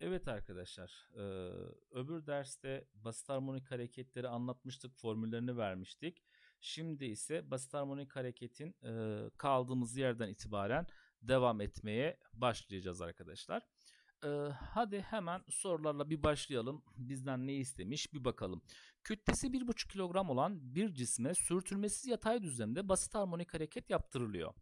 Evet arkadaşlar öbür derste basit harmonik hareketleri anlatmıştık formüllerini vermiştik. Şimdi ise basit harmonik hareketin kaldığımız yerden itibaren devam etmeye başlayacağız arkadaşlar. Hadi hemen sorularla bir başlayalım. Bizden ne istemiş bir bakalım. Kütlesi 1,5 kilogram olan bir cisme sürtülmesiz yatay düzlemde basit harmonik hareket yaptırılıyor.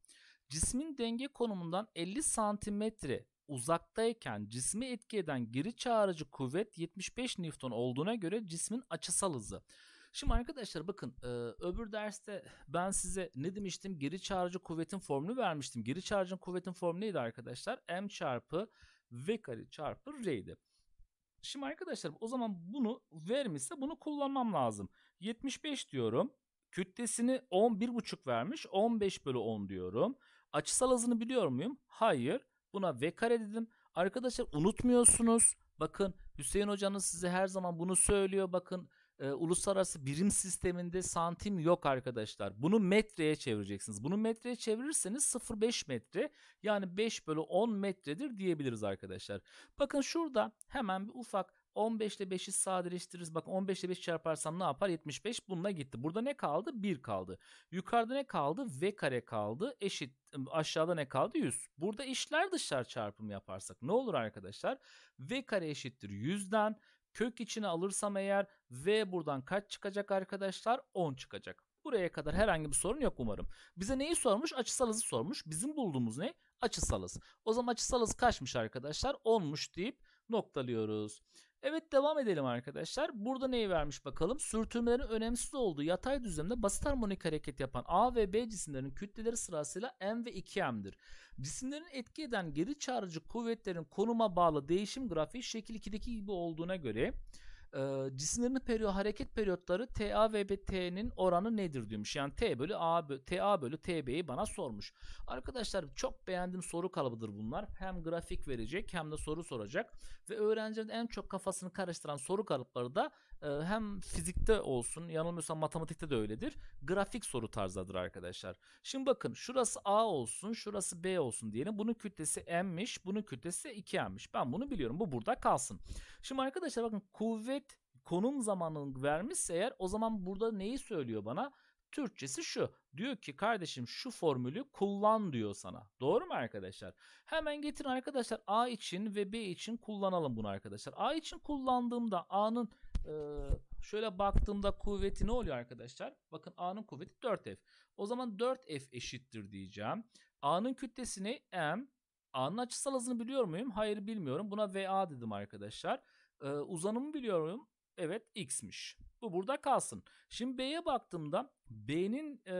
Cismin denge konumundan 50 santimetre uzaktayken cismi etki eden geri çağırıcı kuvvet 75 Newton olduğuna göre cismin açısal hızı. Şimdi arkadaşlar bakın e, öbür derste ben size ne demiştim? Geri çağırıcı kuvvetin formülü vermiştim. Geri çağırıcı kuvvetin formülü neydi arkadaşlar? M çarpı V kare çarpı R'ydi. Şimdi arkadaşlar o zaman bunu vermişse bunu kullanmam lazım. 75 diyorum. Kütlesini 11,5 vermiş. 15 bölü 10 diyorum. Açısal hızını biliyor muyum? Hayır. Buna v kare dedim. Arkadaşlar unutmuyorsunuz. Bakın Hüseyin hocanız size her zaman bunu söylüyor. Bakın e, uluslararası birim sisteminde santim yok arkadaşlar. Bunu metreye çevireceksiniz. Bunu metreye çevirirseniz 0,5 metre yani 5 bölü 10 metredir diyebiliriz arkadaşlar. Bakın şurada hemen bir ufak 15 ile 5'i sadeleştiririz. Bak 15 ile 5 çarparsam ne yapar? 75 bununla gitti. Burada ne kaldı? 1 kaldı. Yukarıda ne kaldı? V kare kaldı. Eşit aşağıda ne kaldı? 100. Burada işler dışlar çarpımı yaparsak ne olur arkadaşlar? V kare eşittir 100'den. Kök içine alırsam eğer V buradan kaç çıkacak arkadaşlar? 10 çıkacak. Buraya kadar herhangi bir sorun yok umarım. Bize neyi sormuş? Açısal hızı sormuş. Bizim bulduğumuz ne? Açısal hız. O zaman açısal hız kaçmış arkadaşlar? 10'muş deyip noktalıyoruz. Evet devam edelim arkadaşlar. Burada neyi vermiş bakalım? Sürtünmelerin önemsiz olduğu yatay düzlemde basit harmonik hareket yapan A ve B cisimlerin kütleleri sırasıyla M ve 2M'dir. Cisimlerin etki eden geri çağırıcı kuvvetlerin konuma bağlı değişim grafiği şekil 2'deki gibi olduğuna göre e, cisimlerin periyo hareket periyotları TA ve T'nin oranı nedir demiş. Yani T bölü A bölü, TA bölü TB'yi bana sormuş. Arkadaşlar çok beğendiğim soru kalıbıdır bunlar. Hem grafik verecek hem de soru soracak ve öğrencilerin en çok kafasını karıştıran soru kalıpları da ee, hem fizikte olsun yanılmıyorsam matematikte de öyledir. Grafik soru tarzıdır arkadaşlar. Şimdi bakın şurası A olsun şurası B olsun diyelim. Bunun kütlesi M'miş bunun kütlesi 2M'miş. Ben bunu biliyorum bu burada kalsın. Şimdi arkadaşlar bakın kuvvet konum zamanını vermişse eğer o zaman burada neyi söylüyor bana? Türkçesi şu. Diyor ki kardeşim şu formülü kullan diyor sana. Doğru mu arkadaşlar? Hemen getirin arkadaşlar A için ve B için kullanalım bunu arkadaşlar. A için kullandığımda A'nın ee, şöyle baktığımda kuvveti ne oluyor arkadaşlar? Bakın A'nın kuvveti 4F. O zaman 4F eşittir diyeceğim. A'nın kütlesini M. A'nın açısal hızını biliyor muyum? Hayır bilmiyorum. Buna VA dedim arkadaşlar. Ee, uzanımı biliyor muyum? Evet X'miş. Bu burada kalsın. Şimdi B'ye baktığımda B'nin e,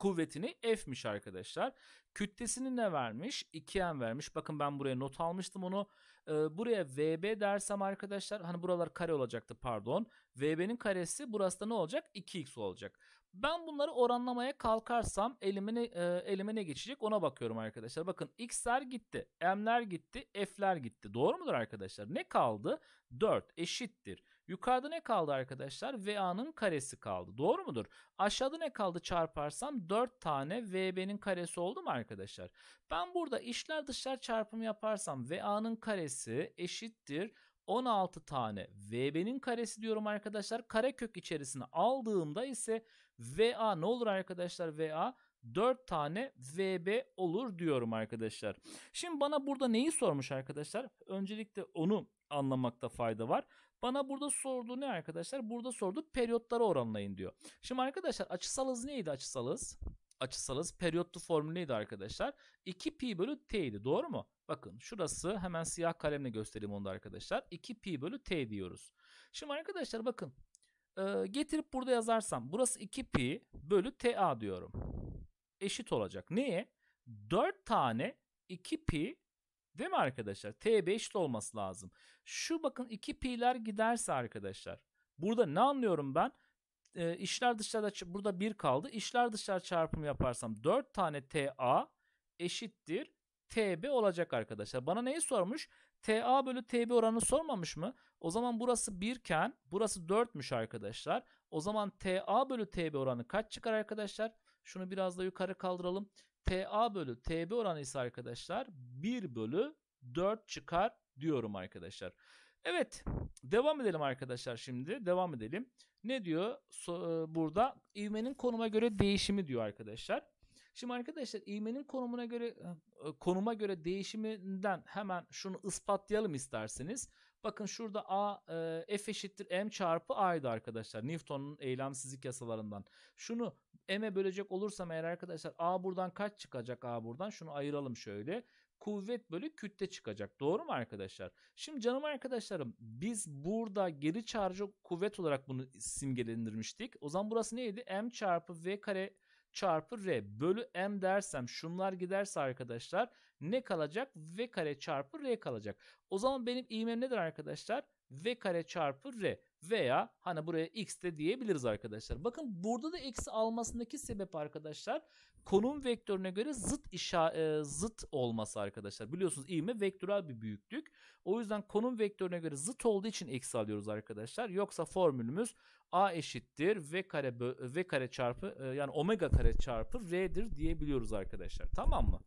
kuvvetini F'miş arkadaşlar. Kütlesini ne vermiş? 2M vermiş. Bakın ben buraya not almıştım onu. Ee, buraya VB dersem arkadaşlar hani buralar kare olacaktı pardon. VB'nin karesi burası da ne olacak? 2X olacak. Ben bunları oranlamaya kalkarsam elime ne, e, elime ne geçecek ona bakıyorum arkadaşlar. Bakın X'ler gitti, M'ler gitti, F'ler gitti. Doğru mudur arkadaşlar? Ne kaldı? 4 eşittir. Yukarıda ne kaldı arkadaşlar? VA'nın karesi kaldı. Doğru mudur? Aşağıda ne kaldı çarparsam 4 tane VB'nin karesi oldu mu arkadaşlar? Ben burada işler dışlar çarpımı yaparsam VA'nın karesi eşittir 16 tane VB'nin karesi diyorum arkadaşlar. Karekök içerisine aldığımda ise VA ne olur arkadaşlar? VA 4 tane VB olur diyorum arkadaşlar. Şimdi bana burada neyi sormuş arkadaşlar? Öncelikle onu anlamakta fayda var. Bana burada sordu ne arkadaşlar? Burada sordu periyotlara oranlayın diyor. Şimdi arkadaşlar açısal hız neydi açısal hız? Açısal hız periyotlu formülü neydi arkadaşlar? 2pi bölü t idi doğru mu? Bakın şurası hemen siyah kalemle göstereyim onu da arkadaşlar. 2pi bölü t diyoruz. Şimdi arkadaşlar bakın e, getirip burada yazarsam burası 2pi bölü ta diyorum. Eşit olacak. Neye? 4 tane 2pi Değil mi arkadaşlar? T5 eşit olması lazım. Şu bakın 2 pi'ler giderse arkadaşlar. Burada ne anlıyorum ben? E, işler dışarıda burada 1 kaldı. İşler dışarı çarpımı yaparsam 4 tane TA eşittir TB olacak arkadaşlar. Bana neyi sormuş? TA bölü TB oranı sormamış mı? O zaman burası 1 iken burası 4'müş arkadaşlar. O zaman TA bölü TB oranı kaç çıkar arkadaşlar? Şunu biraz da yukarı kaldıralım. TA bölü TB oranı ise arkadaşlar 1 bölü 4 çıkar diyorum arkadaşlar. Evet devam edelim arkadaşlar şimdi devam edelim. Ne diyor so, e, burada ivmenin konuma göre değişimi diyor arkadaşlar. Şimdi arkadaşlar ivmenin konumuna göre e, e, konuma göre değişiminden hemen şunu ispatlayalım isterseniz. Bakın şurada A F eşittir M çarpı A'ydı arkadaşlar. Newton'un eylemsizlik yasalarından. Şunu m'e bölecek olursam eğer arkadaşlar a buradan kaç çıkacak a buradan? Şunu ayıralım şöyle. Kuvvet bölü kütle çıkacak. Doğru mu arkadaşlar? Şimdi canım arkadaşlarım biz burada geri çarjı kuvvet olarak bunu simgelendirmiştik. O zaman burası neydi? m çarpı v kare çarpı r bölü m dersem şunlar giderse arkadaşlar ne kalacak? v kare çarpı r kalacak. O zaman benim ivmem nedir arkadaşlar? v kare çarpı r veya hani buraya x de diyebiliriz arkadaşlar. Bakın burada da eksi almasındaki sebep arkadaşlar konum vektörüne göre zıt işa, e, zıt olması arkadaşlar. Biliyorsunuz ivme vektörel bir büyüklük. O yüzden konum vektörüne göre zıt olduğu için eksi alıyoruz arkadaşlar. Yoksa formülümüz a eşittir v kare v kare çarpı e, yani omega kare çarpı r'dir diyebiliyoruz arkadaşlar. Tamam mı?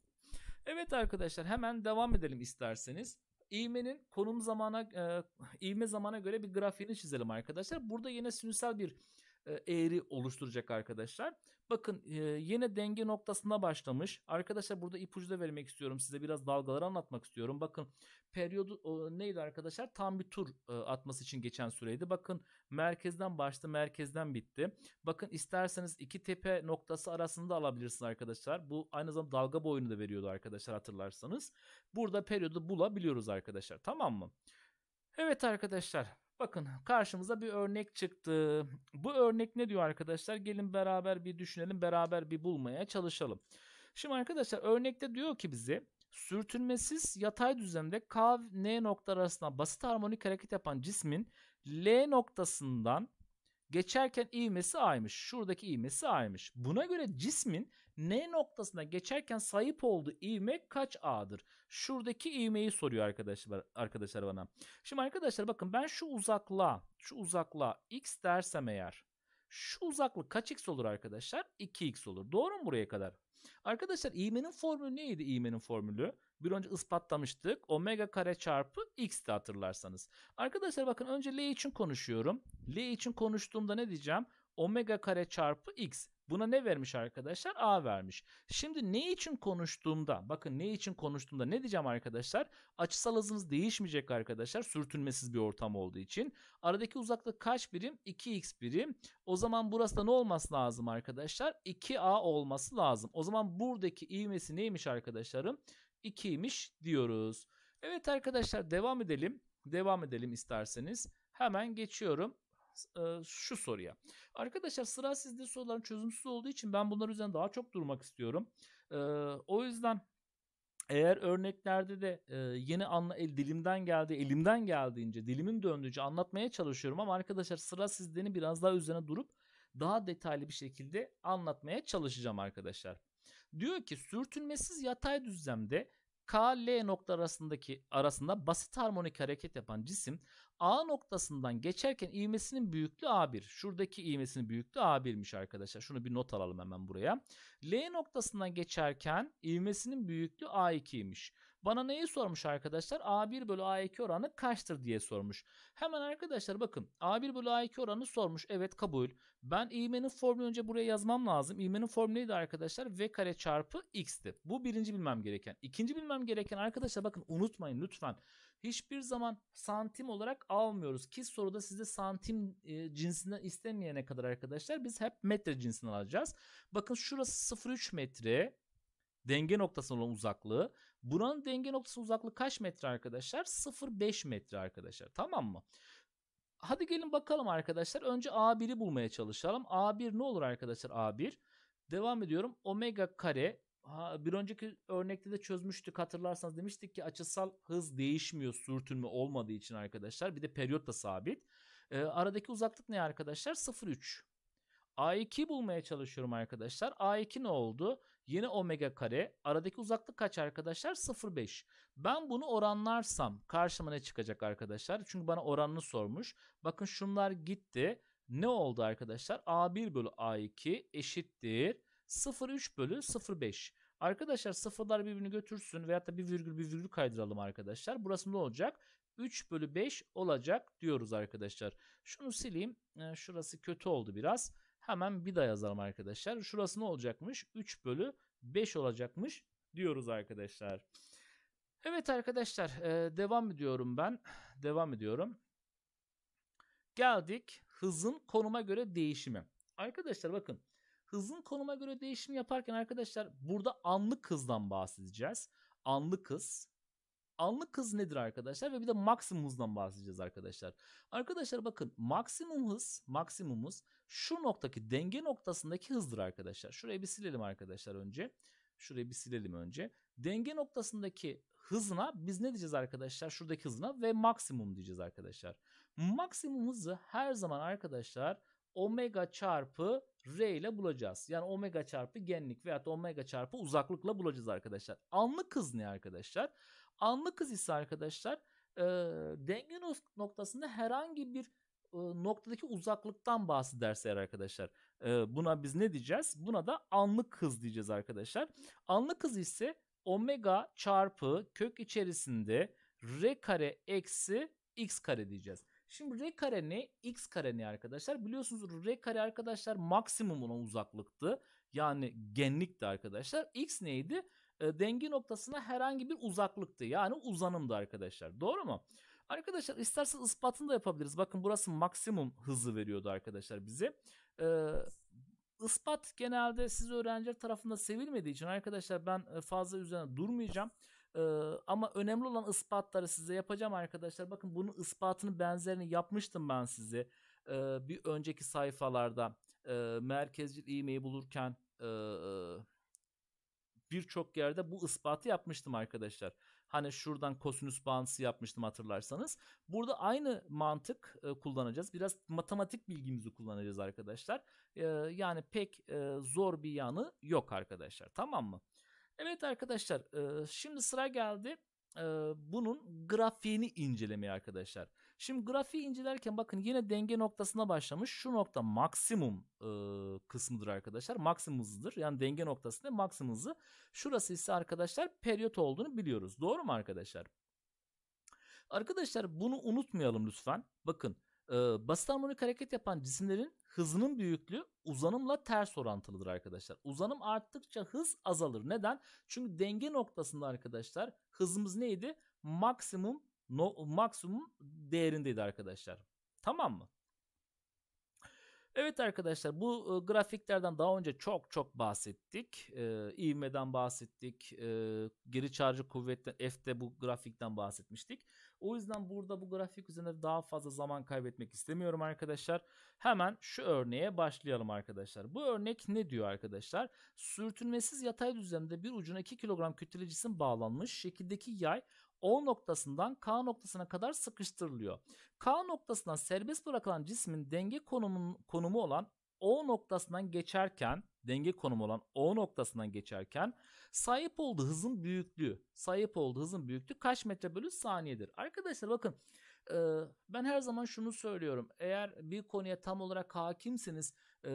Evet arkadaşlar hemen devam edelim isterseniz. İğmenin konum zamana e, iğme zamana göre bir grafiğini çizelim arkadaşlar. Burada yine sinüsel bir e, eğri oluşturacak arkadaşlar. Bakın e, yine denge noktasına başlamış. Arkadaşlar burada ipucu da vermek istiyorum. Size biraz dalgaları anlatmak istiyorum. Bakın periyodu neydi arkadaşlar? Tam bir tur e, atması için geçen süreydi. Bakın merkezden başladı, merkezden bitti. Bakın isterseniz iki tepe noktası arasında alabilirsiniz arkadaşlar. Bu aynı zamanda dalga boyunu da veriyordu arkadaşlar hatırlarsanız. Burada periyodu bulabiliyoruz arkadaşlar. Tamam mı? Evet arkadaşlar Bakın karşımıza bir örnek çıktı. Bu örnek ne diyor arkadaşlar? Gelin beraber bir düşünelim, beraber bir bulmaya çalışalım. Şimdi arkadaşlar örnekte diyor ki bize sürtünmesiz yatay düzlemde K ve N noktaları arasında basit harmonik hareket yapan cismin L noktasından geçerken ivmesi A'ymış. Şuradaki ivmesi A'ymış. Buna göre cismin N noktasına geçerken sahip olduğu ivme kaç A'dır? Şuradaki ivmeyi soruyor arkadaşlar arkadaşlar bana. Şimdi arkadaşlar bakın ben şu uzakla, şu uzakla x dersem eğer şu uzaklık kaç x olur arkadaşlar? 2x olur. Doğru mu buraya kadar? Arkadaşlar ivmenin formülü neydi ivmenin formülü? Bir önce ispatlamıştık. Omega kare çarpı x'ti hatırlarsanız. Arkadaşlar bakın önce L için konuşuyorum. L için konuştuğumda ne diyeceğim? Omega kare çarpı x. Buna ne vermiş arkadaşlar? A vermiş. Şimdi ne için konuştuğumda bakın ne için konuştuğumda ne diyeceğim arkadaşlar? Açısal hızınız değişmeyecek arkadaşlar. Sürtünmesiz bir ortam olduğu için. Aradaki uzaklık kaç birim? 2x birim. O zaman burası da ne olması lazım arkadaşlar? 2a olması lazım. O zaman buradaki ivmesi neymiş arkadaşlarım? 2'ymiş diyoruz. Evet arkadaşlar devam edelim. Devam edelim isterseniz. Hemen geçiyorum e, şu soruya. Arkadaşlar sıra sizde soruların çözümsüz olduğu için ben bunlar üzerine daha çok durmak istiyorum. E, o yüzden eğer örneklerde de e, yeni anla el dilimden geldi, elimden geldiğince, dilimin döndüğünce anlatmaya çalışıyorum ama arkadaşlar sıra sizdeni biraz daha üzerine durup daha detaylı bir şekilde anlatmaya çalışacağım arkadaşlar. Diyor ki sürtünmesiz yatay düzlemde K L nokta arasındaki arasında basit harmonik hareket yapan cisim A noktasından geçerken ivmesinin büyüklüğü A1. Şuradaki ivmesinin büyüklüğü A1'miş arkadaşlar. Şunu bir not alalım hemen buraya. L noktasından geçerken ivmesinin büyüklüğü A2'ymiş. Bana neyi sormuş arkadaşlar? A1 bölü A2 oranı kaçtır diye sormuş. Hemen arkadaşlar bakın A1 bölü A2 oranı sormuş. Evet kabul. Ben ivmenin formülü önce buraya yazmam lazım. İvmenin formülü neydi arkadaşlar? V kare çarpı x'ti. Bu birinci bilmem gereken. İkinci bilmem gereken arkadaşlar bakın unutmayın lütfen. Hiçbir zaman santim olarak almıyoruz ki soruda size santim e, cinsinden istemeyene kadar arkadaşlar biz hep metre cinsinden alacağız. Bakın şurası 0,3 metre denge noktasına olan uzaklığı Buranın denge noktası uzaklığı kaç metre arkadaşlar? 0,5 metre arkadaşlar. Tamam mı? Hadi gelin bakalım arkadaşlar. Önce A1'i bulmaya çalışalım. A1 ne olur arkadaşlar A1? Devam ediyorum. Omega kare. Ha, bir önceki örnekte de çözmüştük hatırlarsanız demiştik ki açısal hız değişmiyor sürtünme olmadığı için arkadaşlar. Bir de periyot da sabit. E, aradaki uzaklık ne arkadaşlar? 0,3. A2 bulmaya çalışıyorum arkadaşlar. A2 ne oldu? Yeni omega kare. Aradaki uzaklık kaç arkadaşlar? 0,5. Ben bunu oranlarsam karşıma ne çıkacak arkadaşlar? Çünkü bana oranını sormuş. Bakın şunlar gitti. Ne oldu arkadaşlar? A1 bölü A2 eşittir. 0,3 bölü 0,5. Arkadaşlar sıfırlar birbirini götürsün veyahut da bir virgül bir virgül kaydıralım arkadaşlar. Burası ne olacak? 3 bölü 5 olacak diyoruz arkadaşlar. Şunu sileyim. Ee, şurası kötü oldu biraz. Hemen bir daha yazalım arkadaşlar. Şurası ne olacakmış? 3 bölü 5 olacakmış diyoruz arkadaşlar. Evet arkadaşlar e, devam ediyorum ben. Devam ediyorum. Geldik hızın konuma göre değişimi. Arkadaşlar bakın hızın konuma göre değişimi yaparken arkadaşlar burada anlık hızdan bahsedeceğiz. Anlık hız Anlık hız nedir arkadaşlar ve bir de maksimum hızdan bahsedeceğiz arkadaşlar. Arkadaşlar bakın maksimum hız maksimumuz şu noktaki denge noktasındaki hızdır arkadaşlar. Şurayı bir silelim arkadaşlar önce. Şurayı bir silelim önce. Denge noktasındaki hızına biz ne diyeceğiz arkadaşlar? Şuradaki hızına ve maksimum diyeceğiz arkadaşlar. Maksimum hızı her zaman arkadaşlar omega çarpı r ile bulacağız. Yani omega çarpı genlik veya omega çarpı uzaklıkla bulacağız arkadaşlar. Anlık hız ne arkadaşlar? Anlık hız ise arkadaşlar e, denge noktasında herhangi bir e, noktadaki uzaklıktan bahsederse eğer arkadaşlar e, buna biz ne diyeceğiz? Buna da anlık hız diyeceğiz arkadaşlar. Anlık hız ise omega çarpı kök içerisinde r kare eksi x kare diyeceğiz. Şimdi r kare ne? x kare ne arkadaşlar? Biliyorsunuz r kare arkadaşlar maksimum olan uzaklıktı. Yani genlikti arkadaşlar. x neydi? e, denge noktasına herhangi bir uzaklıktı. Yani uzanımdı arkadaşlar. Doğru mu? Arkadaşlar isterseniz ispatını da yapabiliriz. Bakın burası maksimum hızı veriyordu arkadaşlar bize. E, ispat genelde siz öğrenciler tarafından sevilmediği için arkadaşlar ben fazla üzerine durmayacağım. Ee, ama önemli olan ispatları size yapacağım arkadaşlar. Bakın bunun ispatını benzerini yapmıştım ben size. Ee, bir önceki sayfalarda e, merkezcil iğmeyi bulurken e, birçok yerde bu ispatı yapmıştım arkadaşlar. Hani şuradan kosinüs bağıntısı yapmıştım hatırlarsanız. Burada aynı mantık e, kullanacağız. Biraz matematik bilgimizi kullanacağız arkadaşlar. E, yani pek e, zor bir yanı yok arkadaşlar. Tamam mı? Evet arkadaşlar e, şimdi sıra geldi e, bunun grafiğini incelemeye arkadaşlar. Şimdi grafiği incelerken bakın yine denge noktasına başlamış. Şu nokta maksimum e, kısmıdır arkadaşlar. Maksimum hızıdır. Yani denge noktasında maksimum hızı. Şurası ise arkadaşlar periyot olduğunu biliyoruz. Doğru mu arkadaşlar? Arkadaşlar bunu unutmayalım lütfen. Bakın e, basit harmonik hareket yapan cisimlerin hızının büyüklüğü uzanımla ters orantılıdır arkadaşlar. Uzanım arttıkça hız azalır. Neden? Çünkü denge noktasında arkadaşlar hızımız neydi? Maksimum no, maksimum değerindeydi arkadaşlar. Tamam mı? Evet arkadaşlar bu e, grafiklerden daha önce çok çok bahsettik. E, ivmeden bahsettik. E, geri çarjı kuvvetten F'de bu grafikten bahsetmiştik. O yüzden burada bu grafik üzerinde daha fazla zaman kaybetmek istemiyorum arkadaşlar. Hemen şu örneğe başlayalım arkadaşlar. Bu örnek ne diyor arkadaşlar? Sürtünmesiz yatay düzlemde bir ucuna 2 kilogram kütlecisin bağlanmış şekildeki yay o noktasından K noktasına kadar sıkıştırılıyor. K noktasından serbest bırakılan cismin denge konumun, konumu olan O noktasından geçerken denge konumu olan O noktasından geçerken sahip olduğu hızın büyüklüğü sahip olduğu hızın büyüklüğü kaç metre bölü saniyedir. Arkadaşlar bakın e, ben her zaman şunu söylüyorum. Eğer bir konuya tam olarak hakimsiniz e,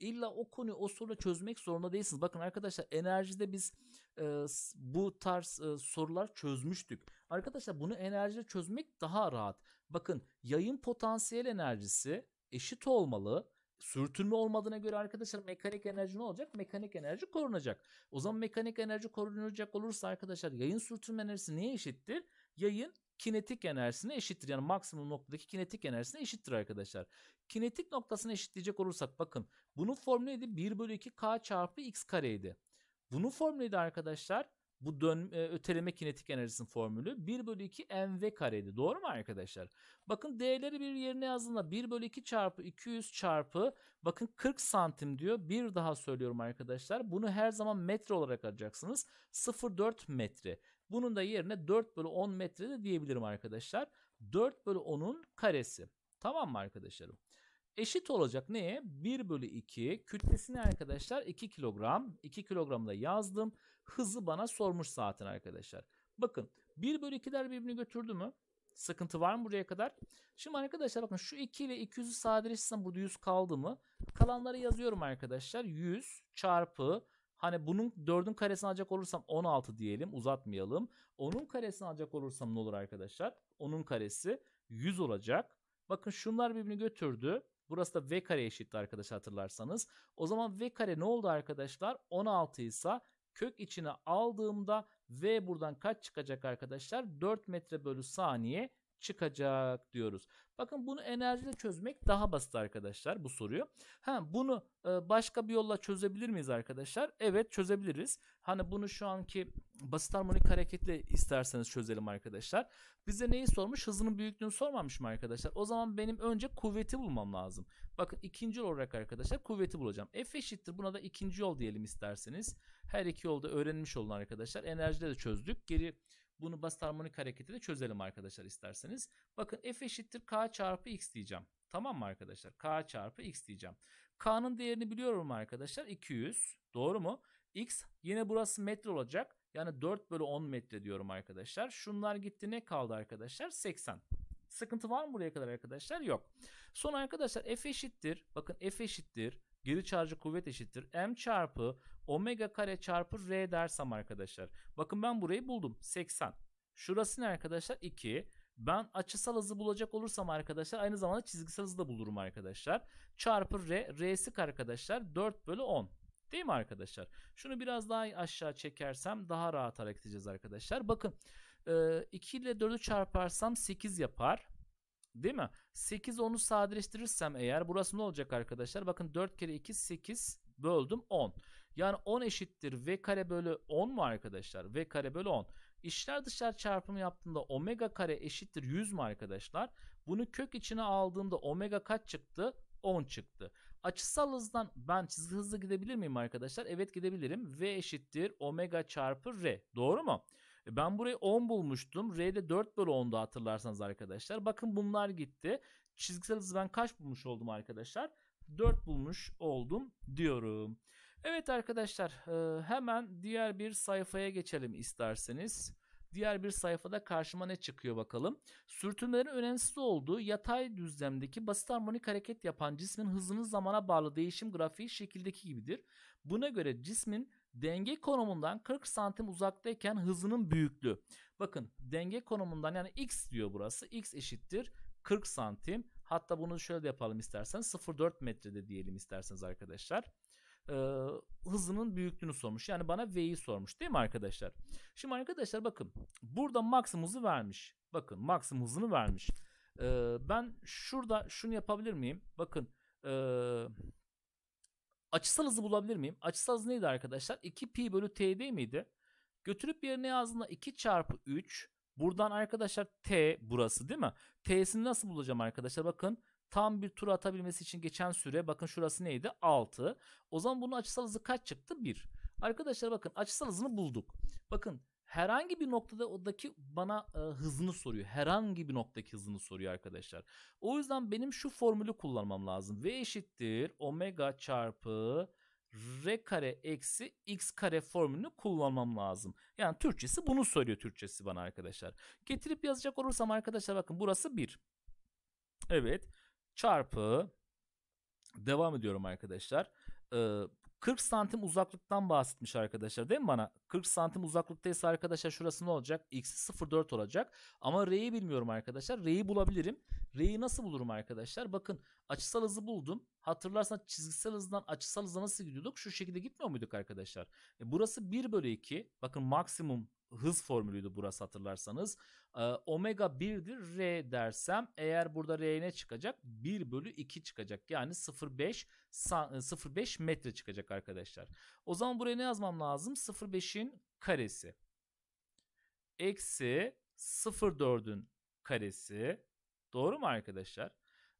illa o konuyu o sorunu çözmek zorunda değilsiniz. Bakın arkadaşlar enerjide biz e, bu tarz e, sorular çözmüştük. Arkadaşlar bunu enerjiyle çözmek daha rahat. Bakın yayın potansiyel enerjisi eşit olmalı. Sürtünme olmadığına göre arkadaşlar mekanik enerji ne olacak? Mekanik enerji korunacak. O zaman mekanik enerji korunacak olursa arkadaşlar yayın sürtünme enerjisi neye eşittir? Yayın kinetik enerjisine eşittir. Yani maksimum noktadaki kinetik enerjisine eşittir arkadaşlar. Kinetik noktasına eşitleyecek olursak bakın bunun formülü neydi? 1 bölü 2 k çarpı x kareydi. Bunun formülü de arkadaşlar bu dön, e, öteleme kinetik enerjisinin formülü 1 bölü 2 mv kareydi. Doğru mu arkadaşlar? Bakın değerleri bir yerine yazdığında 1 bölü 2 çarpı 200 çarpı bakın 40 santim diyor. Bir daha söylüyorum arkadaşlar. Bunu her zaman metre olarak alacaksınız. 0,4 metre. Bunun da yerine 4 bölü 10 metre de diyebilirim arkadaşlar. 4 bölü 10'un karesi. Tamam mı arkadaşlarım? eşit olacak neye? 1 bölü 2 kütlesini arkadaşlar 2 kilogram. 2 kilogramı da yazdım. Hızı bana sormuş zaten arkadaşlar. Bakın 1 bölü 2'ler birbirini götürdü mü? Sıkıntı var mı buraya kadar? Şimdi arkadaşlar bakın şu 2 ile 200'ü sadeleştirsem burada 100 kaldı mı? Kalanları yazıyorum arkadaşlar. 100 çarpı Hani bunun 4'ün karesini alacak olursam 16 diyelim uzatmayalım. Onun karesini alacak olursam ne olur arkadaşlar? Onun karesi 100 olacak. Bakın şunlar birbirini götürdü. Burası da v kare eşittir arkadaşlar hatırlarsanız. O zaman v kare ne oldu arkadaşlar? 16 ise kök içine aldığımda v buradan kaç çıkacak arkadaşlar? 4 metre bölü saniye çıkacak diyoruz. Bakın bunu enerjide çözmek daha basit arkadaşlar bu soruyu. Ha bunu e, başka bir yolla çözebilir miyiz arkadaşlar? Evet çözebiliriz. Hani bunu şu anki basit harmonik hareketle isterseniz çözelim arkadaşlar. Bize neyi sormuş? Hızının büyüklüğünü sormamış mı arkadaşlar? O zaman benim önce kuvveti bulmam lazım. Bakın ikinci olarak arkadaşlar kuvveti bulacağım. F eşittir. Buna da ikinci yol diyelim isterseniz. Her iki yolda öğrenmiş olun arkadaşlar. Enerjide de çözdük. Geri bunu basit harmonik hareketi de çözelim arkadaşlar isterseniz. Bakın f eşittir k çarpı x diyeceğim. Tamam mı arkadaşlar? K çarpı x diyeceğim. K'nın değerini biliyorum arkadaşlar. 200. Doğru mu? X yine burası metre olacak. Yani 4 bölü 10 metre diyorum arkadaşlar. Şunlar gitti ne kaldı arkadaşlar? 80. Sıkıntı var mı buraya kadar arkadaşlar? Yok. Son arkadaşlar f eşittir. Bakın f eşittir. Geri çarjı kuvvet eşittir. M çarpı omega kare çarpı R dersem arkadaşlar. Bakın ben burayı buldum. 80. Şurası ne arkadaşlar? 2. Ben açısal hızı bulacak olursam arkadaşlar aynı zamanda çizgisel hızı da bulurum arkadaşlar. Çarpı R. R'si arkadaşlar 4 bölü 10. Değil mi arkadaşlar? Şunu biraz daha aşağı çekersem daha rahat hareket edeceğiz arkadaşlar. Bakın 2 ile 4'ü çarparsam 8 yapar. Değil mi? 8 10'u sadeleştirirsem eğer burası ne olacak arkadaşlar? Bakın 4 kere 2 8 böldüm 10. Yani 10 eşittir v kare bölü 10 mu arkadaşlar? V kare bölü 10. İşler dışlar çarpımı yaptığımda omega kare eşittir 100 mu arkadaşlar? Bunu kök içine aldığımda omega kaç çıktı? 10 çıktı. Açısal hızdan ben çizgi hızlı gidebilir miyim arkadaşlar? Evet gidebilirim. V eşittir omega çarpı r. Doğru mu? E, ben burayı 10 bulmuştum. R'de 4 bölü 10'da hatırlarsanız arkadaşlar. Bakın bunlar gitti. Çizgisel hızı ben kaç bulmuş oldum arkadaşlar? 4 bulmuş oldum diyorum. Evet arkadaşlar e, hemen diğer bir sayfaya geçelim isterseniz. Diğer bir sayfada karşıma ne çıkıyor bakalım. Sürtünmelerin önemsiz olduğu yatay düzlemdeki basit harmonik hareket yapan cismin hızının zamana bağlı değişim grafiği şekildeki gibidir. Buna göre cismin Denge konumundan 40 santim uzaktayken hızının büyüklüğü. Bakın denge konumundan yani x diyor burası. x eşittir 40 santim. Hatta bunu şöyle de yapalım isterseniz 0.4 metrede diyelim isterseniz arkadaşlar. Ee, hızının büyüklüğünü sormuş. Yani bana V'yi sormuş değil mi arkadaşlar? Şimdi arkadaşlar bakın burada maksimum hızı vermiş. Bakın maksimum hızını vermiş. Ee, ben şurada şunu yapabilir miyim? Bakın ee, Açısal hızı bulabilir miyim? Açısal hız neydi arkadaşlar? 2pi bölü t miydi? Götürüp yerine yazdığında 2 çarpı 3. Buradan arkadaşlar t burası değil mi? T'sini nasıl bulacağım arkadaşlar? Bakın tam bir tur atabilmesi için geçen süre bakın şurası neydi? 6. O zaman bunun açısal hızı kaç çıktı? 1. Arkadaşlar bakın açısal hızını bulduk. Bakın herhangi bir noktada odaki bana e, hızını soruyor. Herhangi bir noktadaki hızını soruyor arkadaşlar. O yüzden benim şu formülü kullanmam lazım. V eşittir omega çarpı r kare eksi x kare formülünü kullanmam lazım. Yani Türkçesi bunu söylüyor Türkçesi bana arkadaşlar. Getirip yazacak olursam arkadaşlar bakın burası 1. Evet çarpı devam ediyorum arkadaşlar. Ee, 40 santim uzaklıktan bahsetmiş arkadaşlar değil mi bana? 40 santim uzaklıktaysa arkadaşlar şurası ne olacak? X 0,4 olacak. Ama R'yi bilmiyorum arkadaşlar. R'yi bulabilirim. R'yi nasıl bulurum arkadaşlar? Bakın açısal hızı buldum. Hatırlarsan çizgisel hızdan açısal hıza nasıl gidiyorduk? Şu şekilde gitmiyor muyduk arkadaşlar? E burası 1 bölü 2. Bakın maksimum hız formülüydü burası hatırlarsanız. E, omega 1'dir R dersem eğer burada R ne çıkacak? 1 bölü 2 çıkacak. Yani 0.5 0.5 e, metre çıkacak arkadaşlar. O zaman buraya ne yazmam lazım? 0.5'in karesi. Eksi 0.4'ün karesi. Doğru mu arkadaşlar?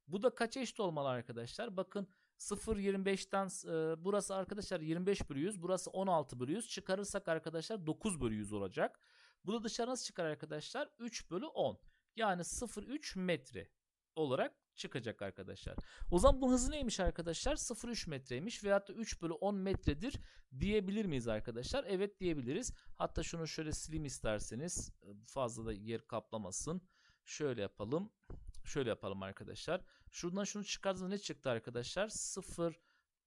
Bu da kaç eşit olmalı arkadaşlar? Bakın 0.25'ten e, burası arkadaşlar 25 bölü 100 burası 16 bölü 100 çıkarırsak arkadaşlar 9 bölü 100 olacak. Bu da dışarı nasıl çıkar arkadaşlar 3 bölü 10 yani 0.3 metre olarak çıkacak arkadaşlar. O zaman bu hızı neymiş arkadaşlar? 0.3 metreymiş veyahut da 3 bölü 10 metredir diyebilir miyiz arkadaşlar? Evet diyebiliriz. Hatta şunu şöyle sileyim isterseniz fazla da yer kaplamasın. Şöyle yapalım şöyle yapalım arkadaşlar. Şuradan şunu çıkardığında ne çıktı arkadaşlar? 0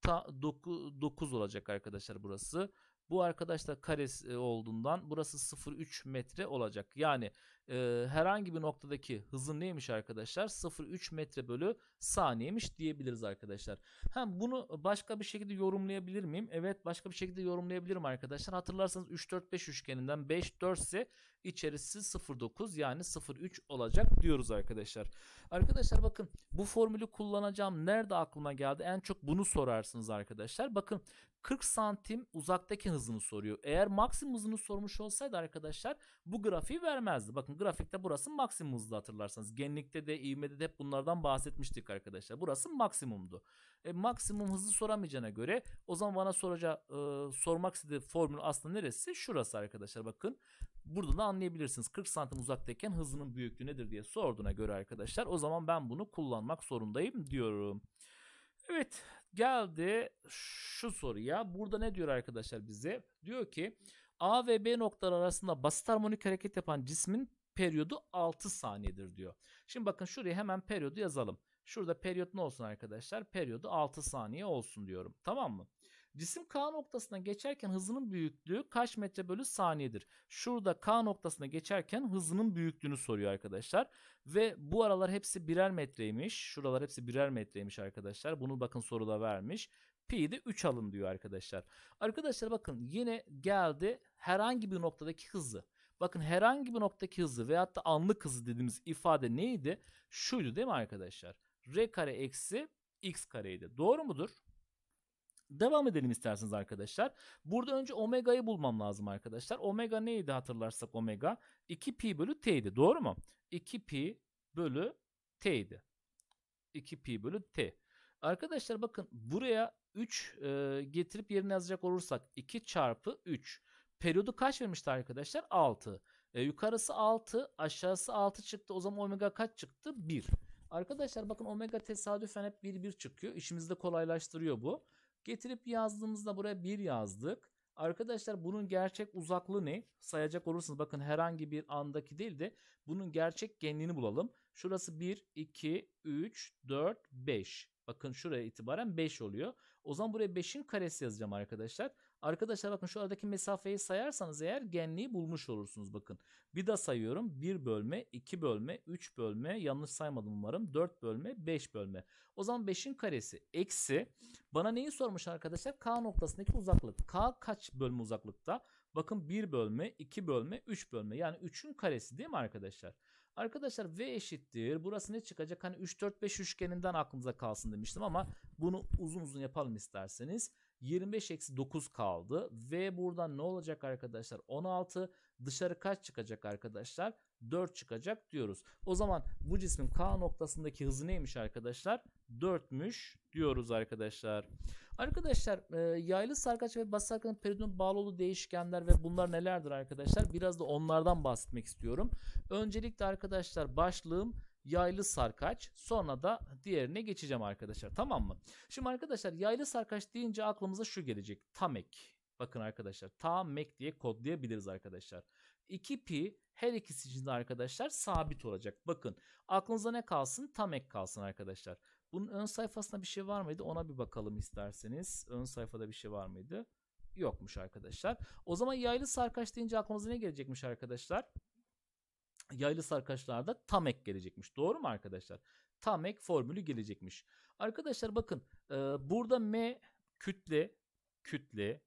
ta 9, 9 olacak arkadaşlar burası. Bu arkadaşlar karesi e, olduğundan burası 0,3 metre olacak. Yani e, herhangi bir noktadaki hızın neymiş arkadaşlar? 0,3 metre bölü saniyemiş diyebiliriz arkadaşlar. Hem bunu başka bir şekilde yorumlayabilir miyim? Evet başka bir şekilde yorumlayabilirim arkadaşlar. Hatırlarsanız 3-4-5 üçgeninden 5-4 ise içerisi 0,9 yani 0,3 olacak diyoruz arkadaşlar. Arkadaşlar bakın bu formülü kullanacağım. Nerede aklıma geldi? En çok bunu sorarsınız arkadaşlar. Bakın 40 santim uzaktaki hızını soruyor. Eğer maksimum hızını sormuş olsaydı arkadaşlar bu grafiği vermezdi. Bakın grafikte burası maksimum hızlı hatırlarsanız. Genlikte de ivmede de hep bunlardan bahsetmiştik arkadaşlar. Burası maksimumdu. E, maksimum hızı soramayacağına göre o zaman bana soraca, e, sormak istediği formül aslında neresi? Şurası arkadaşlar bakın. Burada da anlayabilirsiniz. 40 santim uzaktayken hızının büyüklüğü nedir diye sorduğuna göre arkadaşlar. O zaman ben bunu kullanmak zorundayım diyorum. Evet geldi şu soruya. Burada ne diyor arkadaşlar bize? Diyor ki A ve B noktalar arasında basit harmonik hareket yapan cismin periyodu 6 saniyedir diyor. Şimdi bakın şuraya hemen periyodu yazalım. Şurada periyot ne olsun arkadaşlar? Periyodu 6 saniye olsun diyorum. Tamam mı? Cisim K noktasına geçerken hızının büyüklüğü kaç metre bölü saniyedir? Şurada K noktasına geçerken hızının büyüklüğünü soruyor arkadaşlar. Ve bu aralar hepsi birer metreymiş. Şuralar hepsi birer metreymiş arkadaşlar. Bunu bakın soruda vermiş. P'yi de 3 alın diyor arkadaşlar. Arkadaşlar bakın yine geldi herhangi bir noktadaki hızı. Bakın herhangi bir noktaki hızı veyahut da anlık hızı dediğimiz ifade neydi? Şuydu değil mi arkadaşlar? R kare eksi x kareydi. Doğru mudur? Devam edelim isterseniz arkadaşlar. Burada önce omega'yı bulmam lazım arkadaşlar. Omega neydi hatırlarsak omega? 2 pi bölü t'ydi. Doğru mu? 2 pi bölü t'ydi. 2 pi bölü t. Arkadaşlar bakın buraya 3 e, getirip yerine yazacak olursak 2 çarpı 3. Periyodu kaç vermişti arkadaşlar? 6. E, yukarısı 6, aşağısı 6 çıktı. O zaman omega kaç çıktı? 1. Arkadaşlar bakın omega tesadüfen hep 1 1 çıkıyor. İşimizi de kolaylaştırıyor bu. Getirip yazdığımızda buraya 1 yazdık. Arkadaşlar bunun gerçek uzaklığı ne? Sayacak olursunuz bakın herhangi bir andaki değil de bunun gerçek genliğini bulalım. Şurası 1, 2, 3, 4, 5. Bakın şuraya itibaren 5 oluyor. O zaman buraya 5'in karesi yazacağım arkadaşlar. Arkadaşlar bakın şu aradaki mesafeyi sayarsanız eğer genliği bulmuş olursunuz bakın. Bir daha sayıyorum. 1 bölme, 2 bölme, 3 bölme, yanlış saymadım umarım. 4 bölme, 5 bölme. O zaman 5'in karesi eksi. Bana neyi sormuş arkadaşlar? K noktasındaki uzaklık. K kaç bölme uzaklıkta? Bakın 1 bölme, 2 bölme, 3 bölme. Yani 3'ün karesi değil mi arkadaşlar? Arkadaşlar V eşittir. Burası ne çıkacak? Hani 3, 4, 5 üçgeninden aklınıza kalsın demiştim ama bunu uzun uzun yapalım isterseniz. 25-9 kaldı ve buradan ne olacak arkadaşlar? 16 dışarı kaç çıkacak arkadaşlar? 4 çıkacak diyoruz. O zaman bu cismin K noktasındaki hızı neymiş arkadaşlar? 4'müş diyoruz arkadaşlar. Arkadaşlar e, yaylı sarkaç ve bas sarkacın peridon bağlı değişkenler ve bunlar nelerdir arkadaşlar? Biraz da onlardan bahsetmek istiyorum. Öncelikle arkadaşlar başlığım yaylı sarkaç sonra da diğerine geçeceğim arkadaşlar tamam mı? Şimdi arkadaşlar yaylı sarkaç deyince aklımıza şu gelecek tamek. Bakın arkadaşlar tamek diye kodlayabiliriz arkadaşlar. 2 pi her ikisi için de arkadaşlar sabit olacak. Bakın aklınıza ne kalsın? Tamek kalsın arkadaşlar. Bunun ön sayfasında bir şey var mıydı? Ona bir bakalım isterseniz. Ön sayfada bir şey var mıydı? Yokmuş arkadaşlar. O zaman yaylı sarkaç deyince aklınıza ne gelecekmiş arkadaşlar? yaylı sarkaçlarda tam ek gelecekmiş. Doğru mu arkadaşlar? Tam ek formülü gelecekmiş. Arkadaşlar bakın e, burada M kütle kütle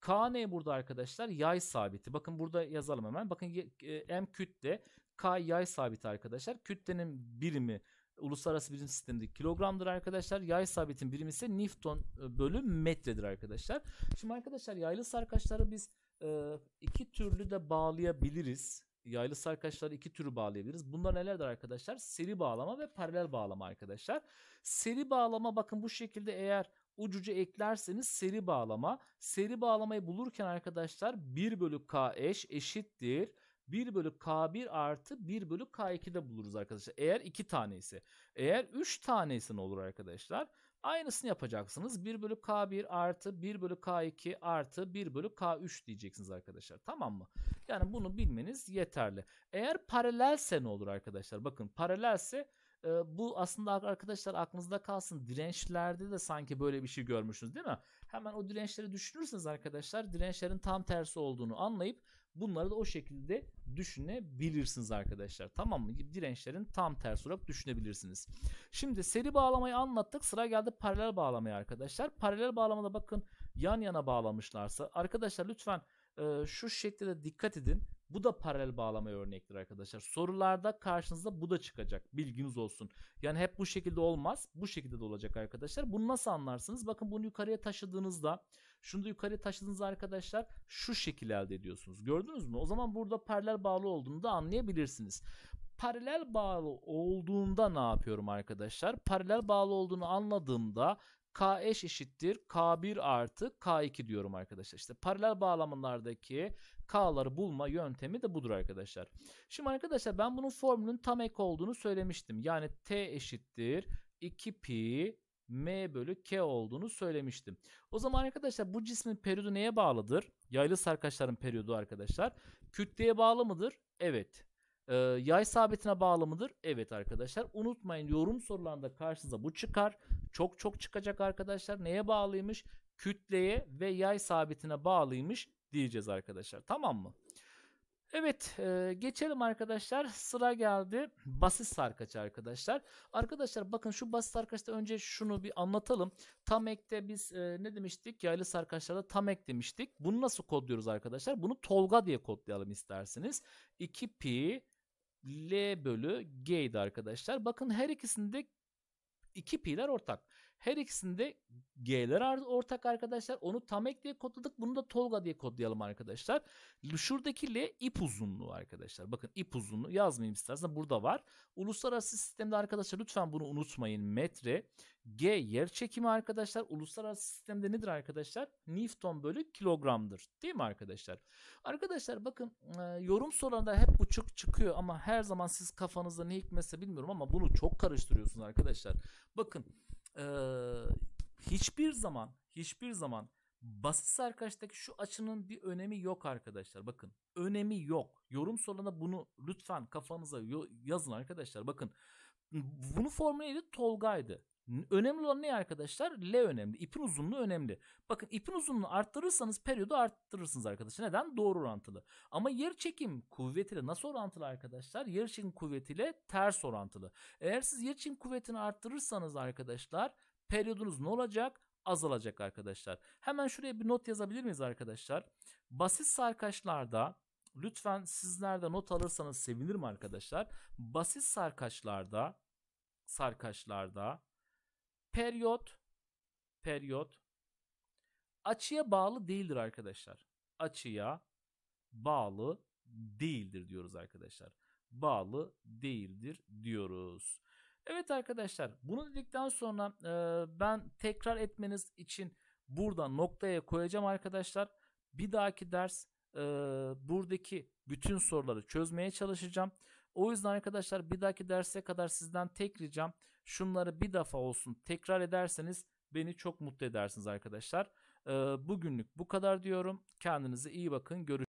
K ne burada arkadaşlar? Yay sabiti. Bakın burada yazalım hemen. Bakın e, M kütle K yay sabiti arkadaşlar. Kütlenin birimi uluslararası birim sisteminde kilogramdır arkadaşlar. Yay sabitin birimi ise Newton e, bölü metredir arkadaşlar. Şimdi arkadaşlar yaylı sarkaçları biz e, iki türlü de bağlayabiliriz yaylı sarkaçlara iki türü bağlayabiliriz. Bunlar nelerdir arkadaşlar? Seri bağlama ve paralel bağlama arkadaşlar. Seri bağlama bakın bu şekilde eğer ucucu eklerseniz seri bağlama. Seri bağlamayı bulurken arkadaşlar 1 bölü k eş eşittir. 1 bölü K1 artı 1 bölü K2'de buluruz arkadaşlar. Eğer 2 tane ise. Eğer 3 tane ise ne olur arkadaşlar? Aynısını yapacaksınız. 1 bölü K1 artı 1 bölü K2 artı 1 bölü K3 diyeceksiniz arkadaşlar. Tamam mı? Yani bunu bilmeniz yeterli. Eğer paralelse ne olur arkadaşlar? Bakın paralelse e, bu aslında arkadaşlar aklınızda kalsın. Dirençlerde de sanki böyle bir şey görmüşsünüz değil mi? Hemen o dirençleri düşünürseniz arkadaşlar dirençlerin tam tersi olduğunu anlayıp bunları da o şekilde düşünebilirsiniz arkadaşlar. Tamam mı? Dirençlerin tam tersi olarak düşünebilirsiniz. Şimdi seri bağlamayı anlattık. Sıra geldi paralel bağlamaya arkadaşlar. Paralel bağlamada bakın yan yana bağlamışlarsa arkadaşlar lütfen e, şu şekilde de dikkat edin. Bu da paralel bağlama örnektir arkadaşlar. Sorularda karşınızda bu da çıkacak. Bilginiz olsun. Yani hep bu şekilde olmaz. Bu şekilde de olacak arkadaşlar. Bunu nasıl anlarsınız? Bakın bunu yukarıya taşıdığınızda şunu da yukarıya taşıdığınızda arkadaşlar şu şekil elde ediyorsunuz. Gördünüz mü? O zaman burada paralel bağlı olduğunu da anlayabilirsiniz paralel bağlı olduğunda ne yapıyorum arkadaşlar? Paralel bağlı olduğunu anladığımda K eş eşittir K1 artı K2 diyorum arkadaşlar. İşte paralel bağlamalardaki K'ları bulma yöntemi de budur arkadaşlar. Şimdi arkadaşlar ben bunun formülün tam ek olduğunu söylemiştim. Yani T eşittir 2 pi M bölü K olduğunu söylemiştim. O zaman arkadaşlar bu cismin periyodu neye bağlıdır? Yaylı sarkaçların periyodu arkadaşlar. Kütleye bağlı mıdır? Evet. Ee, yay sabitine bağlı mıdır? Evet arkadaşlar. Unutmayın yorum sorularında karşınıza bu çıkar. Çok çok çıkacak arkadaşlar. Neye bağlıymış? Kütleye ve yay sabitine bağlıymış diyeceğiz arkadaşlar. Tamam mı? Evet e, geçelim arkadaşlar sıra geldi basit sarkaç arkadaşlar. Arkadaşlar bakın şu basit sarkaçta önce şunu bir anlatalım. Tam ekte biz e, ne demiştik yaylı sarkaçlarda tam ek demiştik. Bunu nasıl kodluyoruz arkadaşlar? Bunu Tolga diye kodlayalım isterseniz. 2 pi L bölü G'ydi arkadaşlar. Bakın her ikisinde iki pi'ler ortak. Her ikisinde G'ler ortak arkadaşlar. Onu Tamek diye kodladık. Bunu da Tolga diye kodlayalım arkadaşlar. Şuradaki L ip uzunluğu arkadaşlar. Bakın ip uzunluğu yazmayayım istersen burada var. Uluslararası sistemde arkadaşlar lütfen bunu unutmayın. Metre. G yer çekimi arkadaşlar. Uluslararası sistemde nedir arkadaşlar? Newton bölü kilogramdır. Değil mi arkadaşlar? Arkadaşlar bakın e, yorum sorularında hep bu çık çıkıyor ama her zaman siz kafanızda ne hikmetse bilmiyorum ama bunu çok karıştırıyorsunuz arkadaşlar. Bakın e, hiçbir zaman hiçbir zaman basit arkadaştaki şu açının bir önemi yok arkadaşlar. Bakın önemi yok. Yorum soruna bunu lütfen kafanıza yazın arkadaşlar. Bakın bunu formüle Tolga'ydı. Önemli olan ne arkadaşlar? L önemli. İpin uzunluğu önemli. Bakın ipin uzunluğunu arttırırsanız periyodu arttırırsınız arkadaşlar. Neden? Doğru orantılı. Ama yer çekim kuvvetiyle nasıl orantılı arkadaşlar? Yer çekim kuvvetiyle ters orantılı. Eğer siz yer çekim kuvvetini arttırırsanız arkadaşlar periyodunuz ne olacak? Azalacak arkadaşlar. Hemen şuraya bir not yazabilir miyiz arkadaşlar? Basit sarkaçlarda lütfen sizler de not alırsanız sevinirim arkadaşlar. Basit sarkaçlarda sarkaçlarda Periyot, periyot açıya bağlı değildir arkadaşlar. Açıya bağlı değildir diyoruz arkadaşlar. Bağlı değildir diyoruz. Evet arkadaşlar bunu dedikten sonra e, ben tekrar etmeniz için burada noktaya koyacağım arkadaşlar. Bir dahaki ders e, buradaki bütün soruları çözmeye çalışacağım. O yüzden arkadaşlar bir dahaki derse kadar sizden tek ricam Şunları bir defa olsun tekrar ederseniz beni çok mutlu edersiniz arkadaşlar. Bugünlük bu kadar diyorum. Kendinize iyi bakın. Görüşmek